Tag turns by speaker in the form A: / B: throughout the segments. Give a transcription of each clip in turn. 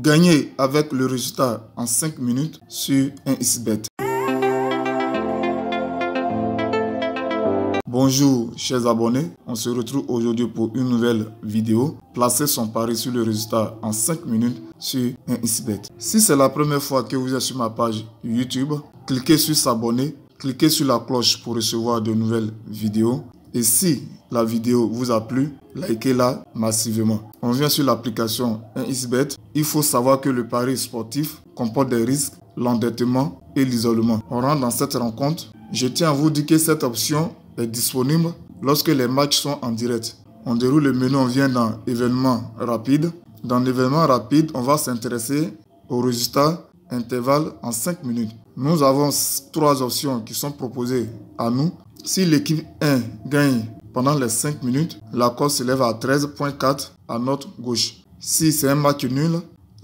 A: Gagner avec le résultat en 5 minutes sur un XBET. Bonjour chers abonnés, on se retrouve aujourd'hui pour une nouvelle vidéo. Placez son pari sur le résultat en 5 minutes sur un XBET. Si c'est la première fois que vous êtes sur ma page YouTube, cliquez sur s'abonner, cliquez sur la cloche pour recevoir de nouvelles vidéos et si la vidéo vous a plu, likez-la massivement. On vient sur l'application 1 Il faut savoir que le pari sportif comporte des risques, l'endettement et l'isolement. On rentre dans cette rencontre. Je tiens à vous dire que cette option est disponible lorsque les matchs sont en direct. On déroule le menu, on vient dans événements rapides. Dans l'événement rapide, on va s'intéresser au résultat intervalle en 5 minutes. Nous avons trois options qui sont proposées à nous. Si l'équipe 1 gagne pendant les 5 minutes, la cote s'élève à 13.4 à notre gauche. Si c'est un match nul,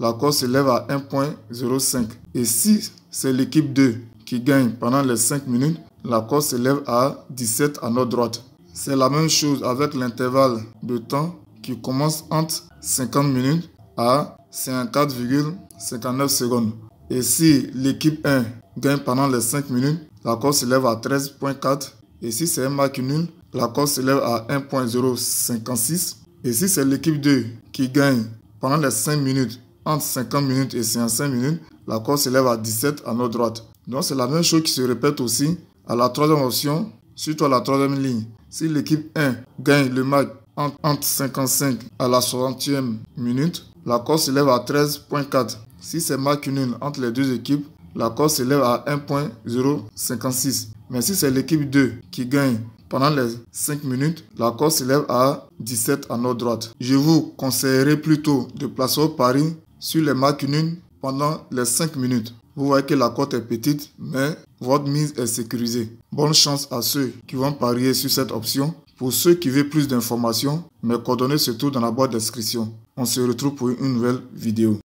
A: la cote s'élève à 1.05. Et si c'est l'équipe 2 qui gagne pendant les 5 minutes, la cote s'élève à 17 à notre droite. C'est la même chose avec l'intervalle de temps qui commence entre 50 minutes à 54,59 secondes. Et si l'équipe 1 gagne pendant les 5 minutes, la cote s'élève à 13.4 et si c'est un match nul, la cote s'élève à 1.056. Et si c'est l'équipe 2 qui gagne pendant les 5 minutes, entre 50 minutes et 55 minutes, la cote s'élève à 17 à notre droite. Donc c'est la même chose qui se répète aussi à la troisième option, surtout à la troisième ligne. Si l'équipe 1 gagne le match entre 55 à la 60e minute, la cote s'élève à 13.4. Si c'est match nul entre les deux équipes, la cote s'élève à 1.056. Mais si c'est l'équipe 2 qui gagne pendant les 5 minutes, la cote s'élève à 17 à notre droite. Je vous conseillerais plutôt de placer au pari sur les marques nuls pendant les 5 minutes. Vous voyez que la cote est petite, mais votre mise est sécurisée. Bonne chance à ceux qui vont parier sur cette option. Pour ceux qui veulent plus d'informations, mes coordonnées se trouvent dans la boîte de description. On se retrouve pour une nouvelle vidéo.